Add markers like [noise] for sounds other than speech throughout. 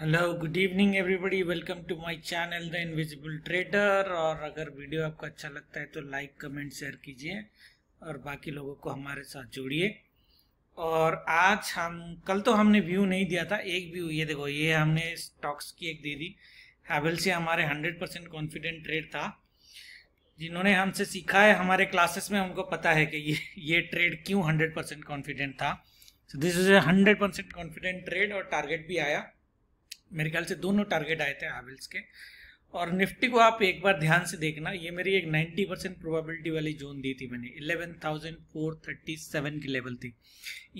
hello good evening everybody welcome to my channel the invisible trader और अगर video आपको अच्छा लगता है तो लाइक कमेंट शेयर कीजिए और बाकी लोगों को हमारे साथ जोड़िए और आज हम कल तो हमने व्यू नहीं दिया था एक व्यू ये देखो ये हमने स्टॉक्स की एक दे दी हैवल से हमारे हंड्रेड परसेंट कॉन्फिडेंट ट्रेड था जिन्होंने हमसे सीखा है हमारे क्लासेस में हमको पता है कि ये ये ट्रेड क्यों हंड्रेड परसेंट कॉन्फिडेंट था this is a hundred percent confident trade और टारगेट भी आया मेरे ख्याल से दोनों टारगेट आए थे हाविल्स के और निफ्टी को आप एक बार ध्यान से देखना ये मेरी एक 90 परसेंट प्रोबेबिलिटी वाली जोन दी थी मैंने 11,437 की लेवल थी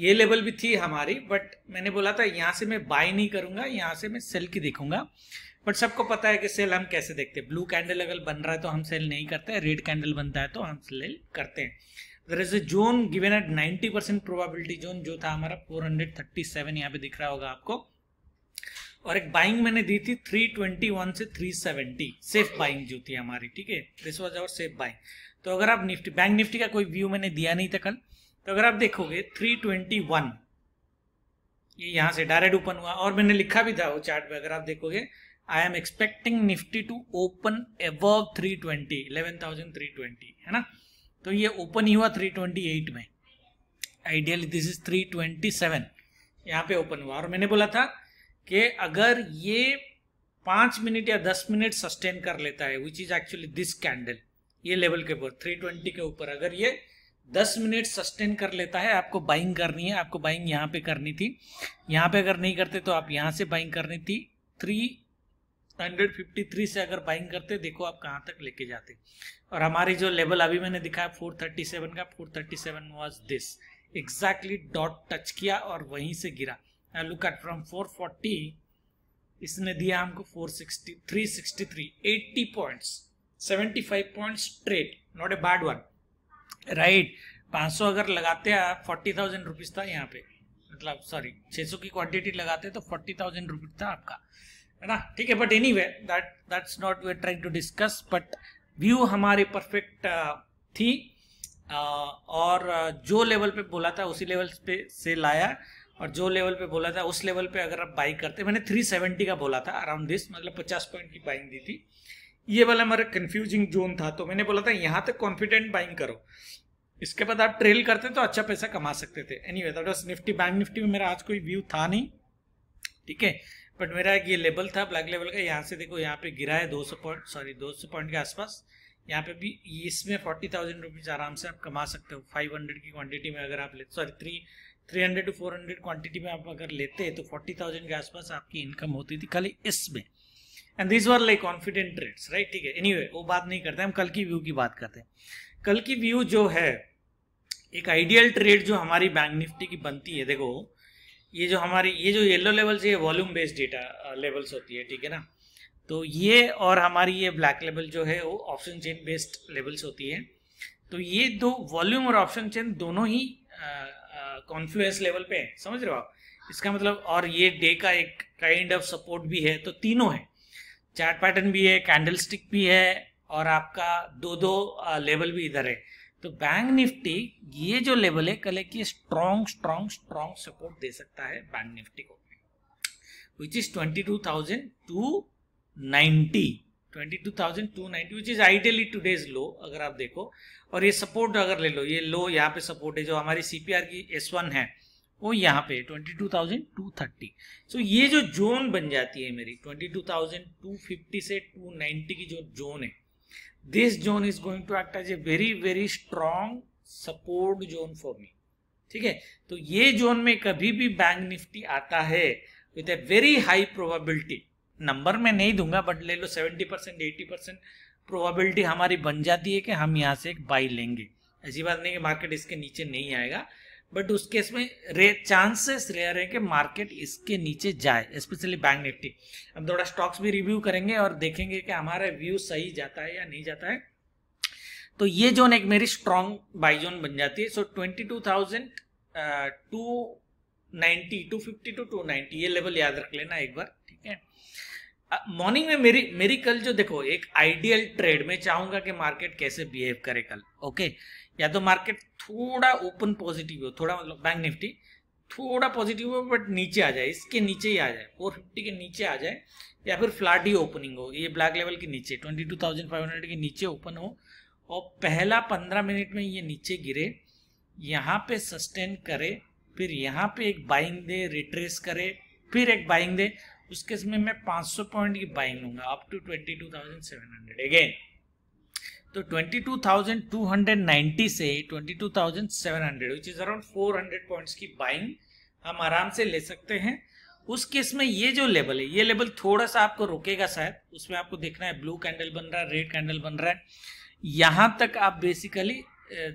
ये लेवल भी थी हमारी बट मैंने बोला था यहाँ से मैं बाय नहीं करूँगा यहाँ से मैं सेल की देखूंगा बट सबको पता है कि सेल हम कैसे देखते हैं ब्लू कैंडल अगर बन रहा है तो हम सेल नहीं करते हैं रेड कैंडल बनता है तो हम सेल करते हैं there is a zone given at ninety percent probability zone जो था हमारा सेवन यहाँ पे दिख रहा होगा आपको और एक बाइंग मैंने दी थी 321 से 370 सेफ बाइंग जो थी हमारी ठीक है this was our safe buying तो अगर आप निफ्टी बैंक निफ्टी का कोई व्यू मैंने दिया नहीं था कल तो अगर आप देखोगे 321 ये यहां से डायरेक्ट ओपन हुआ और मैंने लिखा भी था वो चार्ट में अगर आप देखोगे I am expecting Nifty to open above three twenty है ना तो ये ओपन ही हुआ 328 में आइडियली दिस इज 327 यहाँ पे ओपन हुआ और मैंने बोला था कि अगर ये पांच मिनट या दस मिनट सस्टेन कर लेता है which is actually this candle ये लेवल के ऊपर थ्री ट्वेंटी के ऊपर अगर ये दस मिनट सस्टेन कर लेता है आपको बाइंग करनी है आपको बाइंग यहाँ पे करनी थी यहाँ पे अगर नहीं करते तो आप यहाँ से बाइंग करनी थी थ्री हंड्रेड फिफ्टी थ्री से अगर बाइंग करते देखो आप कहाँ तक लेके जाते और हमारी जो लेवल अभी मैंने दिखाया फोर थर्टी सेवन का four thirty seven was this exactly dot touch किया और वहीं से गिरा look at from 440 इसने दिया हमको 460 363 80 points 75 points straight not a bad one right 500 अगर लगाते हैं फोर्टी थाउजेंड रुपीज था यहाँ पे मतलब सॉरी 600 की क्वांटिटी लगाते तो फोर्टी थाउजेंड रुपीज था आपका है ना ठीक है but anyway that that's not we trying to discuss but view हमारे परफेक्ट uh, थी uh, और uh, जो लेवल पे बोला था उसी लेवल पे से लाया और जो लेवल पे बोला था उस लेवल पे अगर आप बाई करते मैंने 370 का बोला था अराउंड दिस मतलब 50 पॉइंट की बाइंग दी थी ये वाला हमारा कंफ्यूजिंग जोन था तो मैंने बोला था यहाँ तक कॉन्फिडेंट बाइंग करो इसके बाद आप ट्रेल करते तो अच्छा पैसा कमा सकते थे anyway that Nifty Bank Nifty में मेरा आज कोई व्यू था नहीं ठीक है बट मेरा एक ये लेवल था ब्लैक लेवल का यहाँ से देखो यहाँ पे गिरा है 200 पॉइंट सॉरी 200 पॉइंट के आसपास यहाँ पे भी इसमें फोर्टी थाउजेंड रुपीज़ आराम से आप कमा सकते हो फाइव हंड्रेड की क्वांटिटी में अगर आप ले सॉरी थ्री 300 टू 400 क्वांटिटी में आप अगर लेते तो 40,000 के आसपास आपकी इनकम होती थी खाली इसमें and this were like confident trades right ठीक है एनी anyway, वो बात नहीं करते हम कल की व्यू की बात करते हैं कल की व्यू जो है एक आइडियल ट्रेड जो हमारी बैंक निफ्टी की बनती है देखो ये जो हमारी ये जो येलो लेवल्स ये वॉल्यूम बेस्ड डेटा लेवल्स होती है ठीक है ना तो ये और हमारी ये ब्लैक लेवल जो है वो ऑप्शन चेन बेस्ड लेवल्स होती है तो ये दो वॉल्यूम और ऑप्शन चेन दोनों ही कॉन्फ्लुएंस लेवल पे है समझ रहे हो आप इसका मतलब और ये डे का एक काइंड ऑफ सपोर्ट भी है तो तीनों है चार्ट पैटर्न भी है कैंडल स्टिक भी है और आपका दो दो लेवल भी इधर है तो बैंक निफ्टी ये जो लेवल है कल एक स्ट्रॉन्ग स्ट्रॉन्ग स्ट्रॉन्ग सपोर्ट दे सकता है बैंक निफ्टी को which is twenty two thousand two ninety 22,290 which is ideally today's low अगर आप देखो और ये सपोर्ट अगर ले लो ये लो यहाँ पे सपोर्ट है जो हमारी सीपीआर की S1 है वो यहाँ पे 22,230 सो so ये जो जोन बन जाती है मेरी 22,250 से 290 की जो जोन है this zone is going to act as a very very strong support zone for me ठीक है तो ये जोन में कभी भी बैंक निफ्टी आता है with a very high probability number में नहीं दूंगा बट ले लो seventy percent eighty percent probability हमारी बन जाती है कि हम यहाँ से एक बाई लेंगे ऐसी बात नहीं कि मार्केट इसके नीचे नहीं आएगा बट उस केस में रे चांसेस रेयर है कि मार्केट इसके नीचे जाए स्पेशली बैंक निफ्टी हम थोड़ा स्टॉक्स भी रिव्यू करेंगे और देखेंगे कि हमारा व्यू सही जाता है या नहीं जाता है तो ये जोन एक मेरी स्ट्रॉन्ग बाई जोन बन जाती है so twenty two thousand two ninety two fifty two two ninety ये लेवल याद रख लेना एक बार ठीक है मॉर्निंग में मेरी मेरी कल जो देखो एक आइडियल ट्रेड में चाहूंगा कि मार्केट कैसे बिहेव करे कल ओके या तो मार्केट थोड़ा ओपन पॉजिटिव हो थोड़ा मतलब बैंक निफ्टी थोड़ा पॉजिटिव हो बट नीचे आ जाए इसके नीचे ही आ जाए फोर फिफ्टी के नीचे आ जाए या फिर फ्लैट ही ओपनिंग हो ये ब्लैक लेवल के नीचे twenty two thousand five hundred के नीचे ओपन हो और पहला पंद्रह मिनट में ये नीचे गिरे यहाँ पे सस्टेन करे फिर यहाँ पे एक बाइंग दे रिट्रेस करे फिर एक बाइंग दे उस केस में मैं 500 पॉइंट की बाइंग लूंगा अप टू 22,700 अगेन तो 22,290 से 22,700 टू इज अराउंड 400 पॉइंट्स की बाइंग हम आराम से ले सकते हैं उस केस में ये जो लेवल है ये लेवल थोड़ा सा आपको रोकेगा शायद उसमें आपको देखना है ब्लू कैंडल बन रहा है रेड कैंडल बन रहा है यहां तक आप बेसिकली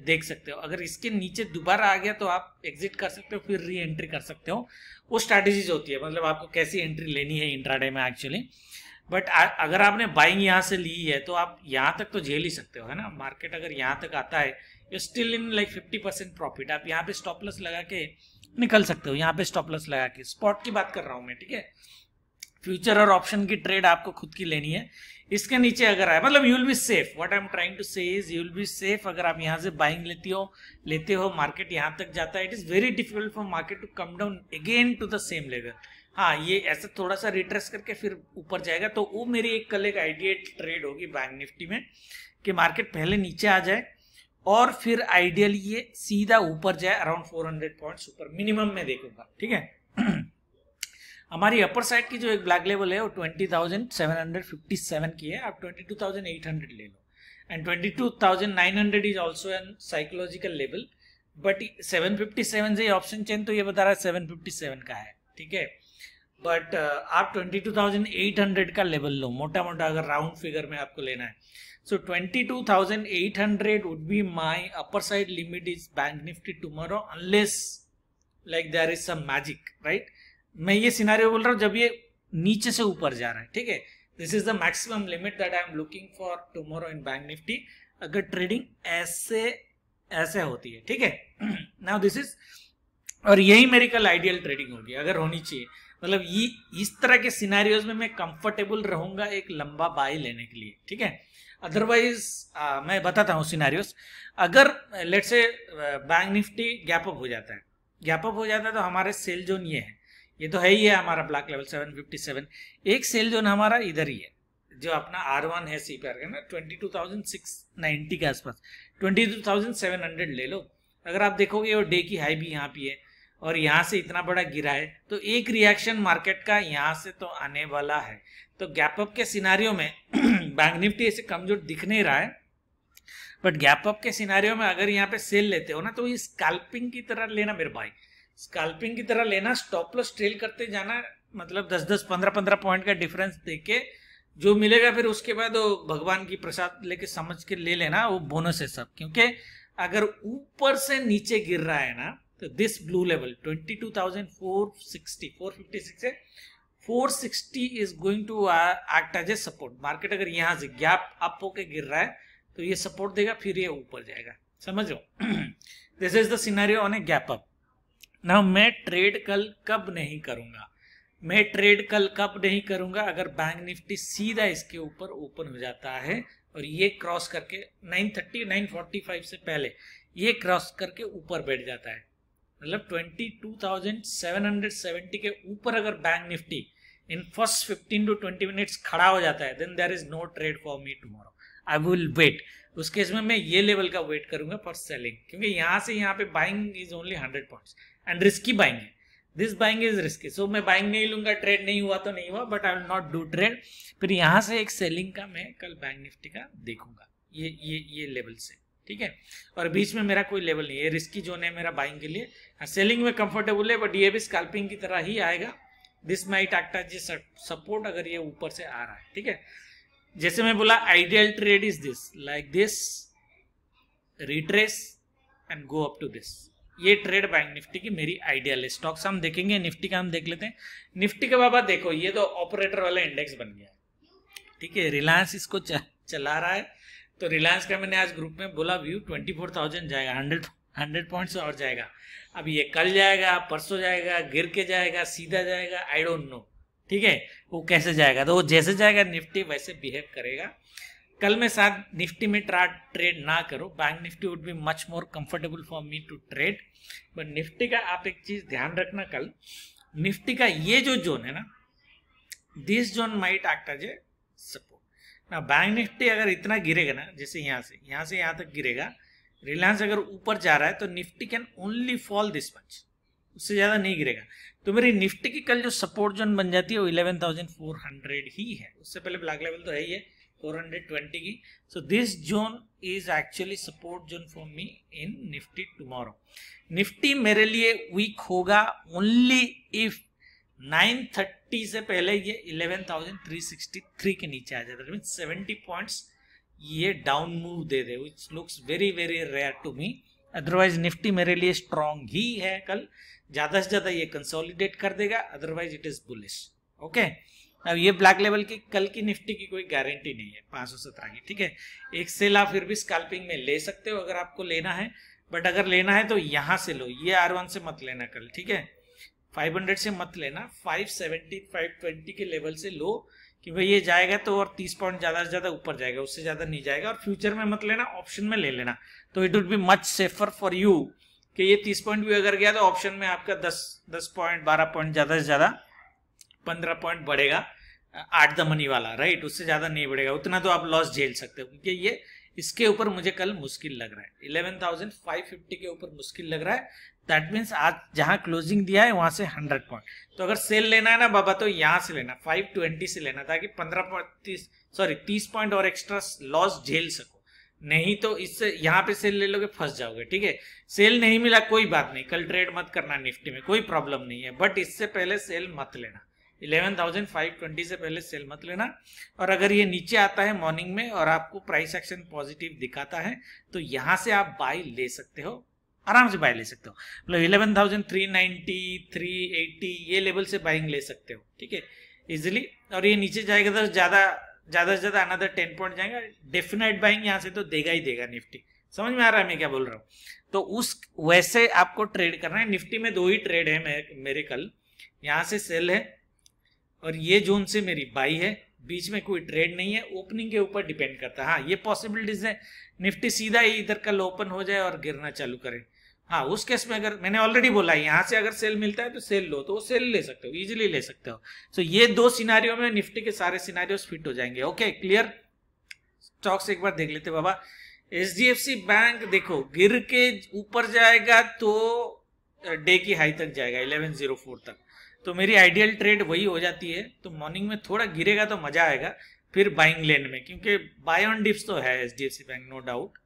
देख सकते हो अगर इसके नीचे दोबारा आ गया तो आप एग्जिट कर सकते हो फिर री एंट्री कर सकते हो वो स्ट्रैटेजीज होती है मतलब आपको कैसी एंट्री लेनी है इंट्राडे में एक्चुअली बट अगर आपने बाइंग यहाँ से ली है तो आप यहाँ तक तो झेल ही सकते हो है ना मार्केट अगर यहाँ तक आता है you still in like fifty percent profit आप यहाँ पे स्टॉप लॉस लगा के निकल सकते हो यहाँ पे स्टॉप लॉस लगा के स्पॉट की बात कर रहा हूँ मैं ठीक है फ्यूचर और ऑप्शन की ट्रेड आपको खुद की लेनी है इसके नीचे अगर आए मतलब you will be safe what I am trying to say is you will be safe अगर आप यहाँ से बाइंग लेती हो लेते हो मार्केट यहाँ तक जाता है it is very difficult for market to come down again to the same level हाँ ये ऐसा थोड़ा सा रिट्रेस करके फिर ऊपर जाएगा तो वो मेरी एक कल एक आइडिया ट्रेड होगी बैंक निफ्टी में कि मार्केट पहले नीचे आ जाए और फिर आइडियली ये सीधा ऊपर जाए अराउंड 400 पॉइंट्स ऊपर मिनिमम में देखूंगा ठीक है [clears throat] हमारी अपर साइड की जो एक ब्लैक लेवल है वो twenty thousand seven hundred fifty seven की है आप twenty two thousand eight hundred ले लो and twenty two thousand nine hundred is also an psychological level but seven fifty seven से ऑप्शन चेंज तो ये बता रहा है सेवन फिफ्टी सेवन का है ठीक है बट uh, आप 22,800 का लेवल लो मोटा मोटा अगर राउंड फिगर में आपको लेना है so twenty two thousand eight hundred would be my upper side limit is bank Nifty tomorrow unless like there is some magic right मैं ये सिनारियो बोल रहा हूँ जब ये नीचे से ऊपर जा रहा है ठीक है this is the maximum limit that I am looking for tomorrow in bank Nifty अगर ट्रेडिंग ऐसे ऐसे होती है ठीक है नाउ दिस इज और यही मेरी कल आइडियल ट्रेडिंग होगी अगर होनी चाहिए मतलब ये इस तरह के सिनारियोज में मैं कंफर्टेबल रहूंगा एक लंबा बाई लेने के लिए ठीक है अदरवाइज मैं बताता हूँ सिनारियोज अगर लेट से बैंक निफ्टी गैप अप हो जाता है गैप अप हो जाता है तो हमारे सेल जोन ये है ये तो है ही है हमारा ब्लैक लेवल 757 एक सेल जो ना हमारा इधर ही है जो अपना आर वन है सी पी आर का ना twenty two thousand six ninety के आसपास twenty two thousand seven hundred ले लो अगर आप देखोगे वो डे की हाई भी यहाँ पे है और यहाँ से इतना बड़ा गिरा है तो एक रिएक्शन मार्केट का यहाँ से तो आने वाला है तो गैप अप के सिनारियों में बैंक [clears throat] निफ्टी ऐसे कमजोर दिख नहीं रहा है बट गैप अप के सिनारियों में अगर यहाँ पे सेल लेते हो ना तो ये स्कैल्पिंग की तरह लेना मेरे भाई स्कैल्पिंग की तरह लेना स्टॉप ट्रेल करते जाना मतलब दस दस पंद्रह पंद्रह पॉइंट का डिफरेंस देख के जो मिलेगा फिर उसके बाद वो भगवान की प्रसाद लेके समझ के ले लेना वो बोनस है सब क्योंकि अगर ऊपर से नीचे गिर रहा है ना तो this blue level twenty two thousand four sixty four fifty six है four sixty is going to act as a support market अगर यहाँ से गैप अप होके गिर रहा है तो ये सपोर्ट देगा फिर ये ऊपर जाएगा समझो this is the scenario on a gap up ना मैं ट्रेड कल कब नहीं करूंगा मैं ट्रेड कल कब नहीं करूंगा अगर बैंक निफ्टी सीधा इसके ऊपर ओपन हो जाता है और ये क्रॉस करके 930 945 से पहले ये क्रॉस करके ऊपर बैठ जाता है मतलब 22,770 के ऊपर अगर bank Nifty in first 15 to 20 minutes खड़ा हो जाता है then there is no trade for me tomorrow I will wait उस केस में मैं ये लेवल का वेट करूंगा फॉर सेलिंग क्योंकि यहाँ से यहाँ पे buying is only hundred points and risky buying है this buying is risky so मैं बाइंग नहीं लूंगा ट्रेड नहीं हुआ तो नहीं हुआ but I will not do trade फिर यहाँ से एक सेलिंग का मैं कल बैंक निफ्टी का देखूंगा ये ये ये लेवल से ठीक है और बीच में मेरा कोई लेवल नहीं है रिस्की जोन है मेरा बाइंग के लिए सेलिंग हाँ, में कंफर्टेबल है बट ये भी स्कैल्पिंग की तरह ही आएगा this might act as support अगर ये ऊपर से आ रहा है ठीक है जैसे मैं बोला ideal trade is this like this retrace and go up to this ये ट्रेड बैंक निफ्टी की मेरी आइडियल है स्टॉक्स हम देखेंगे निफ्टी का हम देख लेते हैं निफ्टी का बाबा देखो ये तो ऑपरेटर वाला इंडेक्स बन गया ठीक है रिलायंस इसको चला रहा है तो रिलायंस का मैंने आज ग्रुप में बोला व्यू ट्वेंटी फोर थाउजेंड जाएगा हंड्रेड हंड्रेड पॉइंट्स और जाएगा अब ये कल जाएगा परसों जाएगा गिर के जाएगा सीधा जाएगा आई डोंट नो ठीक है वो कैसे जाएगा तो वो जैसे जाएगा निफ्टी वैसे बिहेव करेगा कल में साथ निफ्टी में ट्रेड ना करो bank Nifty would be much more comfortable for me to trade but Nifty का आप एक चीज ध्यान रखना कल निफ्टी का ये जो जोन है ना this zone might act as a support ना बैंक निफ्टी अगर इतना गिरेगा ना जैसे यहाँ से यहाँ से यहाँ तक गिरेगा रिलायंस अगर ऊपर जा रहा है तो Nifty can only fall this much उससे ज़्यादा नहीं गिरेगा तो मेरी निफ्टी की कल जो सपोर्ट जोन बन जाती है वो 11,400 ही है उससे पहले ब्लैक लेवल तो है ही है 420 की so this zone is actually support zone for me in Nifty tomorrow Nifty मेरे लिए वीक होगा ओनली इफ 930 से पहले ये 11,363 के नीचे आ जाता है मीन 70 पॉइंट्स ये डाउन मूव दे दे which looks very very rare to me otherwise Nifty मेरे लिए स्ट्रांग ही है कल ज़्यादा से ज़्यादा ये कंसोलिडेट कर देगा otherwise it is bullish okay अब ये ब्लैक लेवल की कल की निफ्टी की कोई गारंटी नहीं है पांच सौ सत्रह की ठीक है एक सेल आप फिर भी स्कैल्पिंग में ले सकते हो अगर आपको लेना है बट अगर लेना है तो यहां से लो ये आर वन से मत लेना कल ठीक है 500 से मत लेना 570, 520 के लेवल से लो कि भाई ये जाएगा तो और 30 पॉइंट ज़्यादा से ज़्यादा ऊपर जाएगा उससे ज़्यादा नहीं जाएगा और फ्यूचर में मत लेना ऑप्शन में ले लेना तो it would be much safer for you कि ये तीस पॉइंट भी अगर गया तो ऑप्शन में आपका दस दस पॉइंट बारह पॉइंट ज्यादा से ज्यादा पंद्रह पॉइंट बढ़ेगा आठ द मनी वाला राइट उससे ज्यादा नहीं बढ़ेगा उतना तो आप लॉस झेल सकते हो क्योंकि ये इसके ऊपर मुझे कल मुश्किल लग रहा है इलेवन थाउजेंड फाइव फिफ्टी के ऊपर मुश्किल लग रहा है दैट मीन्स आज जहां क्लोजिंग दिया है वहां से हंड्रेड पॉइंट तो अगर सेल लेना है ना बाबा तो यहाँ से लेना फाइव ट्वेंटी से लेना ताकि पंद्रह पॉइंट सॉरी तीस पॉइंट और एक्स्ट्रा लॉस झेल सको नहीं तो इससे यहाँ पे सेल ले लोगे फंस जाओगे ठीक है सेल नहीं मिला कोई बात नहीं कल ट्रेड मत करना निफ्टी में कोई प्रॉब्लम नहीं है बट इससे पहले सेल मत लेना 11,520 से पहले सेल मत लेना और अगर ये नीचे आता है मॉर्निंग में और आपको प्राइस एक्शन पॉजिटिव दिखाता है तो यहाँ से आप बाई ले सकते हो आराम से बाय ले सकते हो मतलब eleven thousand three ninety three eighty ये लेवल से बाइंग ले सकते हो ठीक है इजिली और ये नीचे जाएगा तो ज़्यादा ज़्यादा से ज़्यादा अनदर टेन पॉइंट जाएगा डेफिनेट बाइंग यहाँ से तो देगा ही देगा निफ्टी समझ में आ रहा है मैं क्या बोल रहा हूँ तो उस वैसे आपको ट्रेड करना है निफ्टी में दो ही ट्रेड है मेरे, मेरे कल यहाँ से सेल है और ये जोन से मेरी बाई है बीच में कोई ट्रेड नहीं है ओपनिंग के ऊपर डिपेंड करता है हाँ ये पॉसिबिलिटीज है निफ्टी सीधा ही इधर कल ओपन हो जाए और गिरना चालू करें हाँ उस केस में अगर मैंने ऑलरेडी बोला है यहाँ से अगर सेल मिलता है तो सेल लो तो वो सेल ले सकते हो इजीली ले सकते हो सो ये दो सिनारियों में निफ्टी के सारे सिनारियो फिट हो जाएंगे ओके क्लियर स्टॉक्स एक बार देख लेते बाबा एच बैंक देखो गिर के ऊपर जाएगा तो डे की हाई तक जाएगा इलेवन जीरो फोर तक तो मेरी आइडियल ट्रेड वही हो जाती है तो मॉर्निंग में थोड़ा गिरेगा तो मजा आएगा फिर बाइंग लेन में क्योंकि बाय ऑन डिप्स तो है एच बैंक नो डाउट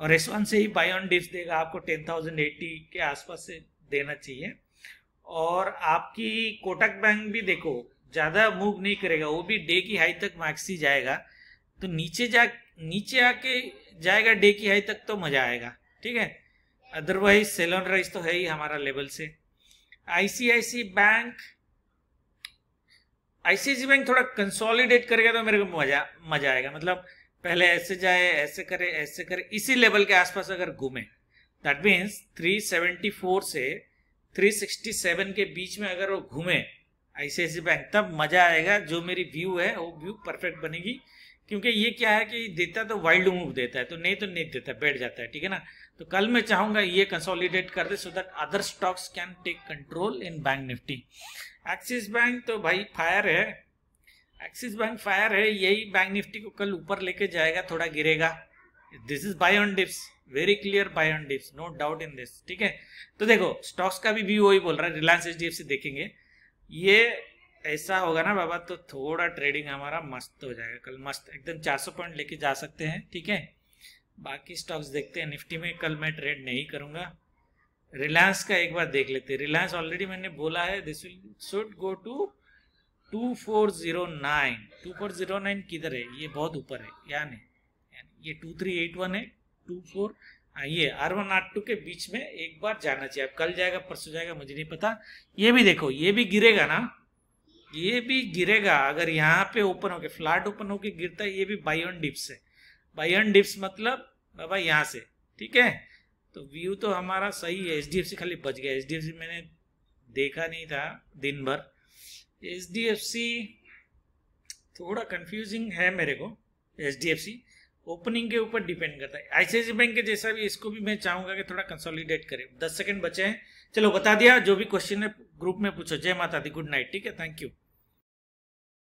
और एस वन से ही बाई ऑन डिप्स देगा आपको टेन थाउजेंड एटी के आसपास से देना चाहिए और आपकी कोटक बैंक भी देखो ज़्यादा मूव नहीं करेगा वो भी डे की हाई तक मैक्सी जाएगा तो नीचे जा नीचे आके जाएगा डे की हाई तक तो मज़ा आएगा ठीक है अदरवाइज सेलोन राइस तो है ही हमारा लेवल से आईसीआईसी बैंक आईसीआईसी बैंक थोड़ा कंसोलिडेट करेगा तो मेरे को मजा मजा आएगा मतलब पहले ऐसे जाए ऐसे करे ऐसे करे इसी लेवल के आसपास अगर घूमे दैट मीन्स 374 से 367 के बीच में अगर वो घूमे आईसीआईसी बैंक तब मजा आएगा जो मेरी व्यू है वो व्यू परफेक्ट बनेगी क्योंकि ये क्या है कि देता तो वाइल्ड मूव देता है तो नहीं तो नहीं देता बैठ जाता है ठीक है ना तो कल मैं चाहूंगा ये कंसोलिडेट कर दे so that other stocks can take control in bank Nifty Axis bank तो भाई फायर है एक्सिस बैंक फायर है यही बैंक निफ्टी को कल ऊपर लेके जाएगा थोड़ा गिरेगा this is buy on dips very clear buy on dips no doubt in this ठीक है तो देखो स्टॉक्स का भी व्यू वही बोल रहा है रिलायंस एच देखेंगे ये ऐसा होगा ना बाबा तो थोड़ा ट्रेडिंग हमारा मस्त हो जाएगा कल मस्त एकदम 400 पॉइंट लेके जा सकते हैं ठीक है बाकी स्टॉक्स देखते हैं निफ्टी में कल मैं ट्रेड नहीं करूंगा रिलायंस का एक बार देख लेते हैं रिलायंस ऑलरेडी मैंने बोला है this will should go to two four zero nine two four zero nine किधर है ये बहुत ऊपर है यानी ये टू थ्री एट वन है टू फोर हाँ, ये आर वन आर टू के बीच में एक बार जाना चाहिए अब कल जाएगा परसों जाएगा मुझे नहीं पता ये भी देखो ये भी गिरेगा ना ये भी गिरेगा अगर यहाँ पे ओपन होके फ्लैट ओपन होके गिरता है ये भी बायन डिप्स है बायन डिप्स मतलब बाबा यहाँ से ठीक है तो व्यू तो हमारा सही है एच खाली बच गया एच मैंने देखा नहीं था दिन भर एच डी एफ सी थोड़ा कंफ्यूजिंग है मेरे को H D F C opening के ऊपर डिपेंड करता है आईसीआईसी बैंक के जैसा भी इसको भी मैं चाहूंगा कि थोड़ा कंसोलिडेट करें दस सेकंड बचे हैं चलो बता दिया जो भी क्वेश्चन है ग्रुप में पूछो जय माता दी गुड नाइट ठीक है थैंक यू